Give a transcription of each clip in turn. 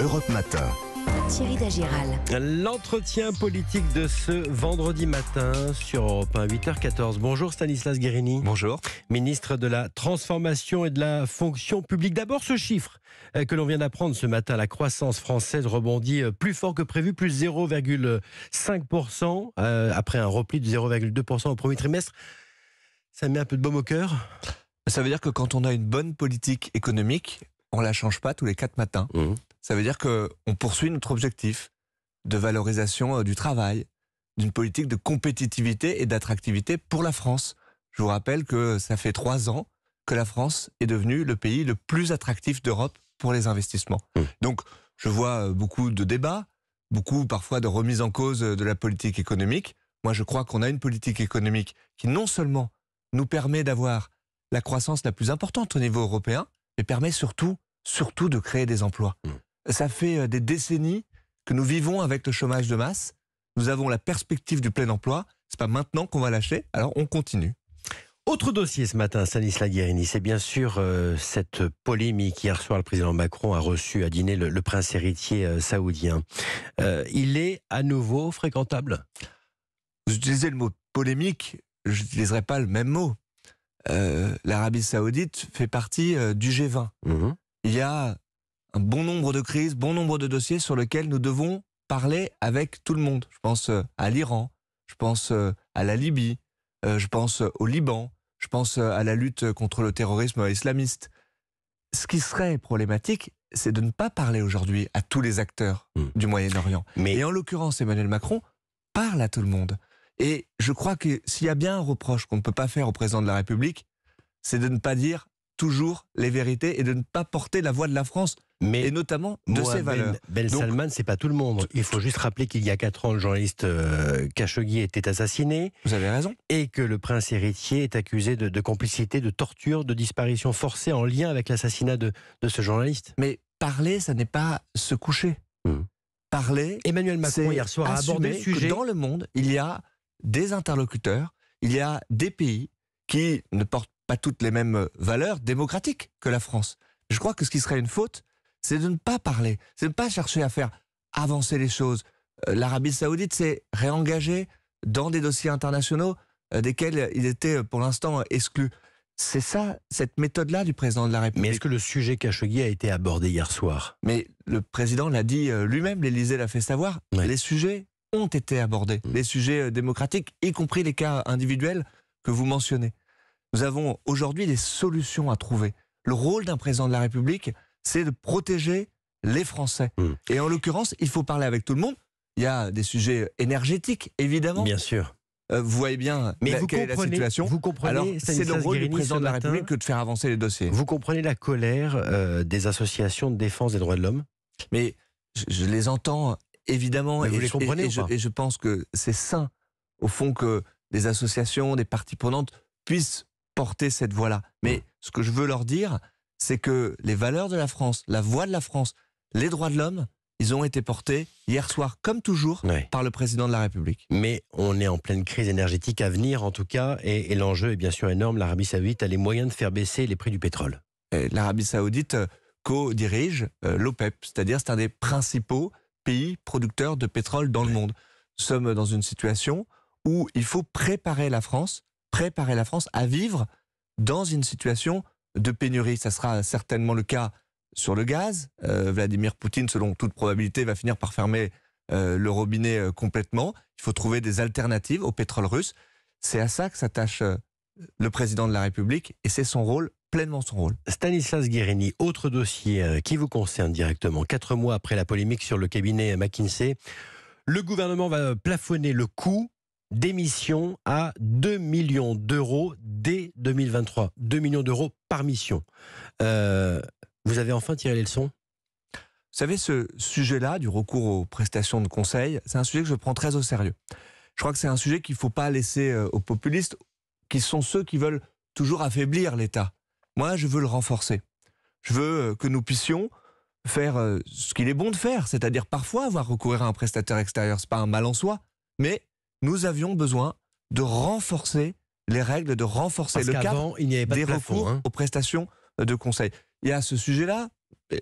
Europe Matin. Thierry Dagiral. L'entretien politique de ce vendredi matin sur Europe 1, 8h14. Bonjour Stanislas Guérini. Bonjour. Ministre de la Transformation et de la Fonction publique. D'abord ce chiffre euh, que l'on vient d'apprendre ce matin. La croissance française rebondit euh, plus fort que prévu, plus 0,5% euh, après un repli de 0,2% au premier trimestre. Ça met un peu de baume au cœur ça veut dire que quand on a une bonne politique économique, on la change pas tous les quatre matins. Mmh. Ça veut dire que on poursuit notre objectif de valorisation euh, du travail, d'une politique de compétitivité et d'attractivité pour la France. Je vous rappelle que ça fait trois ans que la France est devenue le pays le plus attractif d'Europe pour les investissements. Mmh. Donc, je vois euh, beaucoup de débats, beaucoup parfois de remise en cause euh, de la politique économique. Moi, je crois qu'on a une politique économique qui non seulement nous permet d'avoir la croissance la plus importante au niveau européen, mais permet surtout, surtout de créer des emplois. Mm. Ça fait euh, des décennies que nous vivons avec le chômage de masse. Nous avons la perspective du plein emploi. C'est pas maintenant qu'on va lâcher, alors on continue. Autre dossier ce matin, Stanislas Guérini, c'est bien sûr euh, cette polémique. Hier soir, le président Macron a reçu à dîner le, prince héritier euh, saoudien. il est à nouveau fréquentable Vous utilisez le mot polémique, je n'utiliserai pas le même mot. Euh, l'Arabie saoudite fait partie euh, du G20. Mhm. Il y a un bon nombre de crises, bon nombre de dossiers sur lesquels nous devons parler avec tout le monde. Je pense euh, à l'Iran, je pense à la Libye, je pense au Liban, je pense à la lutte contre le terrorisme islamiste. Ce qui serait problématique, c'est de ne pas parler aujourd'hui à tous les acteurs mm. du Moyen-Orient. Mais... Et en l'occurrence, Emmanuel Macron parle à tout le monde. Et je crois que s'il y a bien un reproche qu'on ne peut pas faire au président de la République, c'est de ne pas dire toujours les vérités et de ne pas porter la voix de la France. Mais et notamment de ses valeurs. Ben Donc, Salman, c'est pas tout le monde. Il faut juste rappeler qu'il y a 4 ans, le journaliste euh, Khashoggi était assassiné. Vous avez raison. Et que le prince héritier est accusé de, complicité, de torture, de disparition forcée en lien avec l'assassinat de, ce journaliste. Mais parler, ça n'est pas se coucher. Mmh. Parler. Emmanuel Macron, hier soir, a abordé le sujet. dans le monde, il y a des interlocuteurs, il y a des pays qui ne portent pas toutes les mêmes euh, valeurs démocratiques que la France. Je crois que ce qui serait une faute, c'est de ne pas parler, c'est de ne pas chercher à faire avancer les choses. Euh, L'Arabie saoudite s'est réengagée dans des dossiers internationaux euh, desquels il était pour l'instant exclu. C'est ça, cette méthode-là du président de la République. Mais est-ce que le sujet Khashoggi a été abordé hier soir Mais le président l'a dit lui-même, l'Élysée l'a fait savoir, les sujets ont été abordés, mm. les sujets euh, démocratiques, y compris les cas individuels que vous mentionnez. Nous avons aujourd'hui des solutions à trouver. Le rôle d'un président de la République, c'est de protéger les Français. Mm. Et en l'occurrence, il faut parler avec tout le monde. Il y a des sujets énergétiques, évidemment. Bien sûr. Euh, vous voyez bien Mais vous quelle est la situation. Vous comprenez, c'est le rôle du président de la République que de faire avancer les dossiers. Vous comprenez la colère euh, des associations de défense des droits de l'homme Mais je, les entends évidemment. Et, les comprenez je, je, pense que c'est sain, au fond, que des associations, des parties prenantes puissent porter cette voie-là. Mais ce que je veux leur dire, c'est que les valeurs de la France, la voix de la France, les droits de l'homme, ils ont été portés hier soir, comme toujours, par le président de la République. Mais on est en pleine crise énergétique à venir, en tout cas, et, et l'enjeu est bien sûr énorme. L'Arabie saoudite a les moyens de faire baisser les prix du pétrole. L'Arabie saoudite euh, co-dirige euh, l'OPEP, c'est-à-dire c'est un des principaux pays producteurs de pétrole dans le monde. Nous sommes dans une situation où il faut préparer la France, préparer la France à vivre dans une situation de pénurie. Ça sera certainement le cas sur le gaz. Euh, Vladimir Poutine, selon toute probabilité, va finir par fermer euh, le robinet euh, complètement. Il faut trouver des alternatives au pétrole russe. C'est à ça que s'attache le président de la République et c'est son rôle pleinement son rôle. Stanislas Guérini, autre dossier euh, qui vous concerne directement. Quatre mois après la polémique sur le cabinet McKinsey, le gouvernement va plafonner le coût d'émission à 2 millions d'euros dès 2023. 2 millions d'euros par mission. Euh, vous avez enfin tiré les leçons Vous savez, ce sujet-là, du recours aux prestations de conseil, c'est un sujet que je prends très au sérieux. Je crois que c'est un sujet qu'il ne faut pas laisser euh, aux populistes, qui sont ceux qui veulent toujours affaiblir l'État. Moi, je veux le renforcer. Je veux euh, que nous puissions faire euh, ce qu'il est bon de faire, c'est-à-dire parfois avoir recourir à un prestataire extérieur. C'est pas un mal en soi, mais nous avions besoin de renforcer les règles, de renforcer le cadre des recours hein. aux prestations euh, de conseil. Il y a ce sujet-là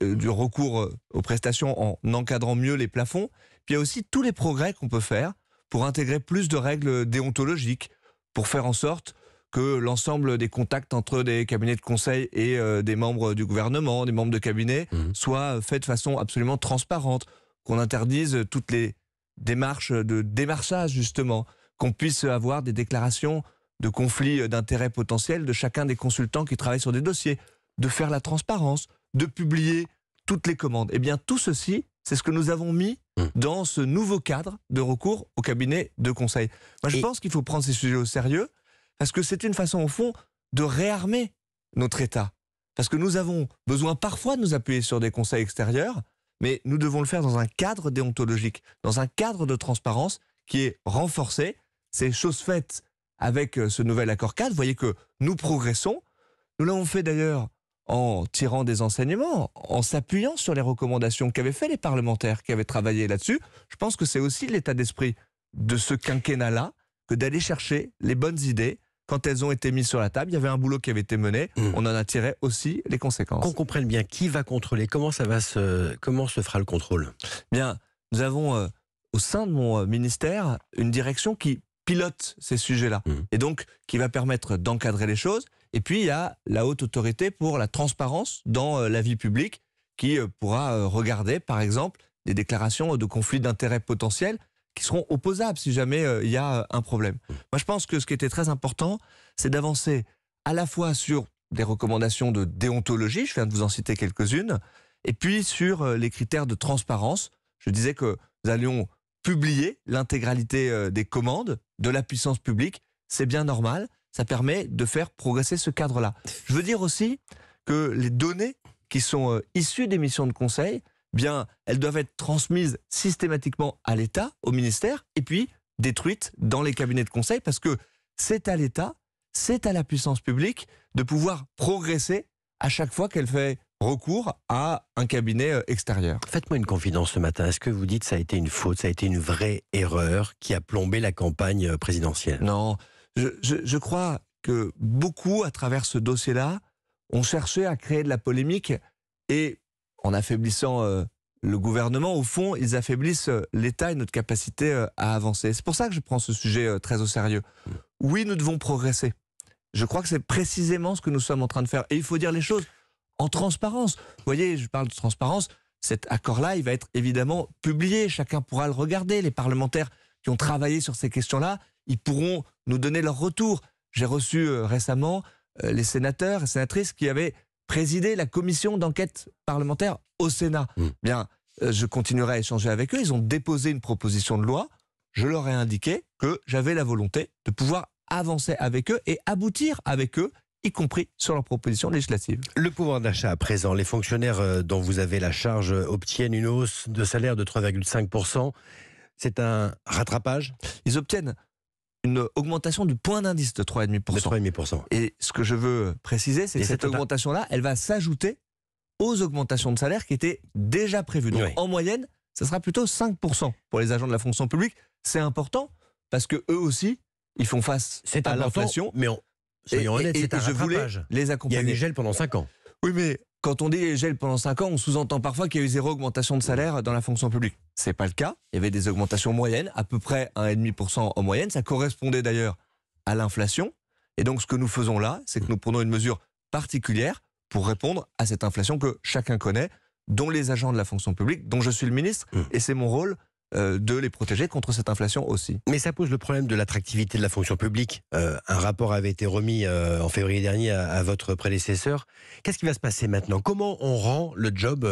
du recours aux prestations en encadrant mieux les plafonds. Puis il y a aussi tous les progrès qu'on peut faire pour intégrer plus de règles déontologiques, pour faire en sorte que l'ensemble des contacts entre des cabinets de conseil et euh, des membres du gouvernement, des membres de cabinet, mhm. soient faits de façon absolument transparente, qu'on interdise toutes les démarches de démarchage, justement, qu'on puisse avoir des déclarations de conflits d'intérêts potentiels de chacun des consultants qui travaillent sur des dossiers, de faire la transparence, de publier toutes les commandes. Eh bien, tout ceci, c'est ce que nous avons mis mm. dans ce nouveau cadre de recours au cabinet de conseil. Moi, je pense qu'il faut prendre ces sujets au sérieux parce que c'est une façon au fond de réarmer notre État. Parce que nous avons besoin parfois de nous appuyer sur des conseils extérieurs, mais nous devons le faire dans un cadre déontologique, dans un cadre de transparence qui est renforcé. C'est chose faite avec euh, ce nouvel accord cadre. Vous voyez que nous progressons. Nous l'avons fait d'ailleurs en tirant des enseignements, en s'appuyant sur les recommandations qu'avaient fait les parlementaires qui avaient travaillé là-dessus. Je pense que c'est aussi l'état d'esprit de ce quinquennat-là que d'aller chercher les bonnes idées quand elles ont été mises sur la table, il y avait un boulot qui avait été mené, hmm. on en a tiré aussi les conséquences. Qu'on comprenne bien qui va contrôler, comment ça va se, comment se fera le contrôle Bien, nous avons euh, au sein de mon euh, ministère une direction qui pilote ces sujets-là hmm. et donc qui va permettre d'encadrer les choses. Et puis il y a la haute autorité pour la transparence dans euh, la vie publique qui pourra regarder, par exemple, des déclarations de conflits d'intérêts potentiels qui seront opposables si jamais euh, il y a euh, un problème. Mmh. Moi, je pense que ce qui était très important, c'est d'avancer à la fois sur des recommandations de déontologie, je viens de vous en citer quelques-unes, et puis sur euh, les critères de transparence. Je disais que nous allions publier l'intégralité des commandes de la puissance publique. C'est bien normal. Ça permet de faire progresser ce cadre-là. Je veux dire aussi que les données qui sont issues des missions de conseil bien, elles doivent être transmises systématiquement à l'État, au ministère, et puis détruites dans les cabinets de conseil, parce que c'est à l'État, c'est à la puissance publique de pouvoir progresser à chaque fois qu'elle fait recours à un cabinet euh, extérieur. Faites-moi une confidence ce matin. Est-ce que vous dites que ça a été une faute, ça a été une vraie erreur qui a plombé la campagne euh, présidentielle Non, je, je, crois que beaucoup, à travers ce dossier-là, ont cherché à créer de la polémique et en affaiblissant euh, le gouvernement, au fond, ils affaiblissent euh, l'État et notre capacité euh, à avancer. C'est pour ça que je prends ce sujet très au sérieux. Mm. Oui, nous devons progresser. Je crois que c'est précisément ce que nous sommes en train de faire. Et il faut dire les choses en transparence. Vous voyez, je parle de transparence. Cet accord-là, il va être évidemment publié. Chacun pourra le regarder. Les parlementaires qui ont travaillé sur ces questions-là, ils pourront nous donner leur retour. J'ai reçu récemment les sénateurs et sénatrices qui avaient présider la commission d'enquête parlementaire au Sénat. Mm. Bien, euh, je continuerai à échanger avec eux. Ils ont déposé une proposition de loi. Je leur ai indiqué que j'avais la volonté de pouvoir avancer avec eux et aboutir avec eux y compris sur leur proposition législative. Le pouvoir d'achat à présent, les fonctionnaires euh, dont vous avez la charge euh, obtiennent une hausse de salaire de 3,5%. C'est un rattrapage Ils obtiennent une augmentation du point d'indice de 3,5%. Et ce que je veux préciser, c'est que cette augmentation-là, elle va s'ajouter aux augmentations de salaire qui étaient déjà prévues. Donc en moyenne, ça sera plutôt 5% pour les agents de la fonction publique. C'est important parce que eux aussi, ils font face à l'inflation. Mais on, soyons honnêtes, c'est un rattrapage. je voulais les accompagner. Il y a eu gel pendant 5 ans. Oui, mais quand on dit « gel pendant 5 ans, on sous-entend parfois qu'il y a eu zéro augmentation de salaire dans la fonction publique. Ce n'est pas le cas. Il y avait des augmentations moyennes, à peu près 1,5% en moyenne. Ça correspondait d'ailleurs à l'inflation. Et donc, ce que nous faisons là, c'est que nous prenons une mesure particulière pour répondre à cette inflation que chacun connaît, dont les agents de la fonction publique, dont je suis le ministre, mmh. et c'est mon rôle euh, de les protéger contre cette inflation aussi. Mais ça pose le problème de l'attractivité de la fonction publique. Euh, un rapport avait été remis euh, en février dernier à, votre prédécesseur. Qu'est-ce qui va se passer maintenant Comment on rend le job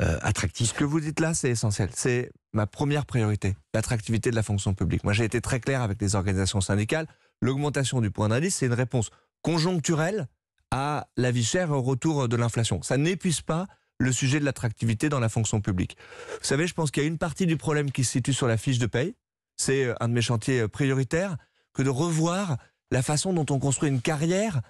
attractif Ce que vous dites là, c'est essentiel. C'est ma première priorité, l'attractivité de la fonction publique. Moi, j'ai été très clair avec les organisations syndicales. L'augmentation du point d'indice, c'est une réponse conjoncturelle à la vie chère au retour de l'inflation. Ça n'épuise pas le sujet de l'attractivité dans la fonction publique. Vous savez, je pense qu'il y a une partie du problème qui se situe sur la fiche de paye. C'est euh, un de mes chantiers euh, prioritaires que de revoir la façon dont on construit une carrière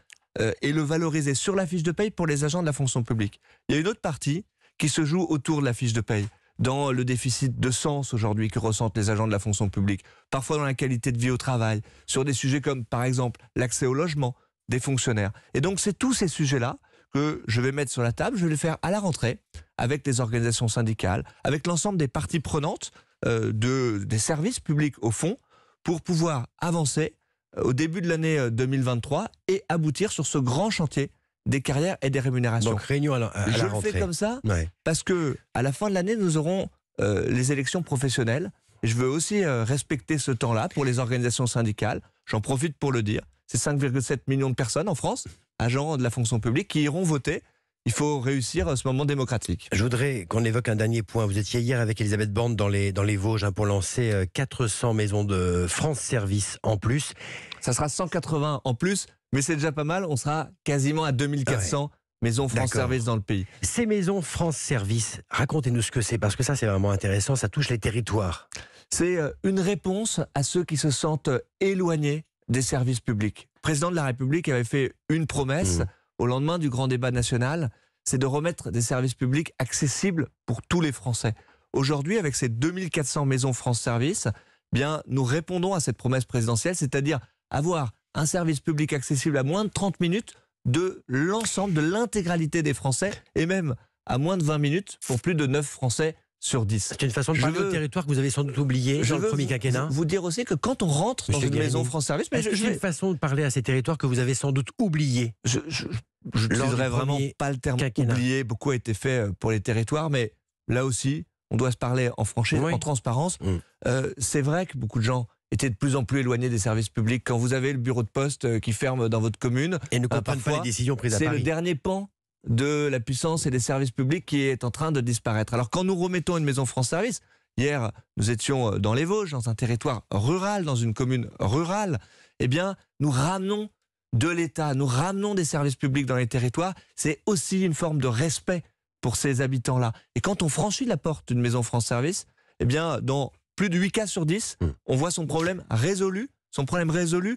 euh, et le valoriser sur la fiche de paye pour les agents de la fonction publique. Il y a une autre partie qui se joue autour de la fiche de paye, dans le déficit de sens aujourd'hui que ressentent les agents de la fonction publique, parfois dans la qualité de vie au travail, sur des sujets comme par exemple l'accès au logement des fonctionnaires. Et donc c'est tous ces sujets-là que je vais mettre sur la table. Je vais le faire à la rentrée avec les organisations syndicales, avec l'ensemble des parties prenantes euh, de, des services publics au fond, pour pouvoir avancer euh, au début de l'année 2023 euh, et aboutir sur ce grand chantier des carrières et des rémunérations. Donc réunion à la, rentrée. Je le fais comme ça parce que à la fin de l'année nous aurons les élections professionnelles. Je veux aussi respecter ce temps-là pour les organisations syndicales. J'en profite pour le dire. C'est 5,7 millions de personnes en France agents de la fonction publique qui iront voter. Il faut réussir ce moment démocratique. Je voudrais qu'on évoque un dernier point. Vous étiez hier avec Elisabeth Borne dans les, dans les Vosges hein, pour lancer 400 euh, maisons de France Service en plus. Ça sera 180 en plus, mais c'est déjà pas mal. On sera quasiment à 2400 ah maisons France Service dans le pays. Ces maisons France Service, racontez-nous ce que c'est, parce que ça c'est vraiment intéressant, ça touche les territoires. C'est euh, une réponse à ceux qui se sentent euh, éloignés des services publics. Le président de la République avait fait une promesse mmh. au lendemain du grand débat national, c'est de remettre des services publics accessibles pour tous les Français. Aujourd'hui, avec ces 2400 maisons France Service, eh bien, nous répondons à cette promesse présidentielle, c'est-à-dire avoir un service public accessible à moins de 30 minutes de l'ensemble, de l'intégralité des Français, et même à moins de 20 minutes pour plus de 9 Français sur 10. C'est une façon de parler veux... au territoire que vous avez sans doute oublié je dans le premier vous, Vous dire aussi que quand on rentre dans une maison France Service, mais je, je... une façon de parler à ces territoires que vous avez sans doute oublié. Je ne voudrais vraiment pas le terme oublié. Beaucoup a été fait euh, pour les territoires, mais là aussi, on doit se parler en franchise, en transparence. Mm. Euh, c'est vrai que beaucoup de gens étaient de plus en plus éloignés des services publics. Quand vous avez le bureau de poste euh, qui ferme dans votre commune, et ne comprennent pas les décisions prises à Paris. C'est le dernier pan de la puissance et des services publics qui est en train de disparaître. Alors quand nous remettons une maison France Service, hier nous étions euh, dans les Vosges, dans un territoire rural, dans une commune rurale, eh bien nous ramenons de l'État, nous ramenons des services publics dans les territoires, c'est aussi une forme de respect pour ces habitants-là. Et quand on franchit la porte d'une maison France Service, eh bien dans plus de 8 cas sur 10, mmh. on voit son problème résolu, son problème résolu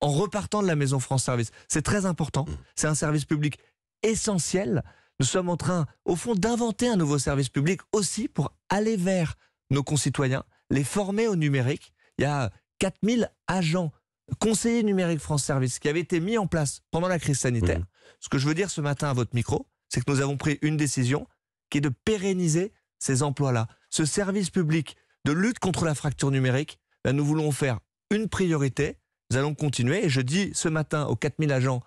en repartant de la maison France Service. C'est très important, mmh. c'est un service public essentiel. Nous sommes en train, au fond, d'inventer un nouveau service public aussi pour aller vers nos concitoyens, les former au numérique. Il y a 4000 agents conseillers numériques France Service qui avaient été mis en place pendant la crise sanitaire. Ce que je veux dire ce matin à votre micro, c'est que nous avons pris une décision qui est de pérenniser ces emplois-là. Ce service public de lutte contre la fracture numérique, ben, nous voulons faire une priorité. Nous allons continuer. Et je dis ce matin aux 4000 agents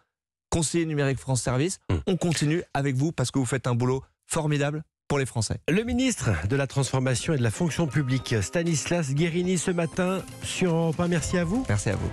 conseiller numérique France Service. Mm. On continue avec vous parce que vous faites un boulot formidable pour les Français. Le ministre de la Transformation et de la Fonction publique, Stanislas Guérini, ce matin sur un Merci à vous. Merci à vous.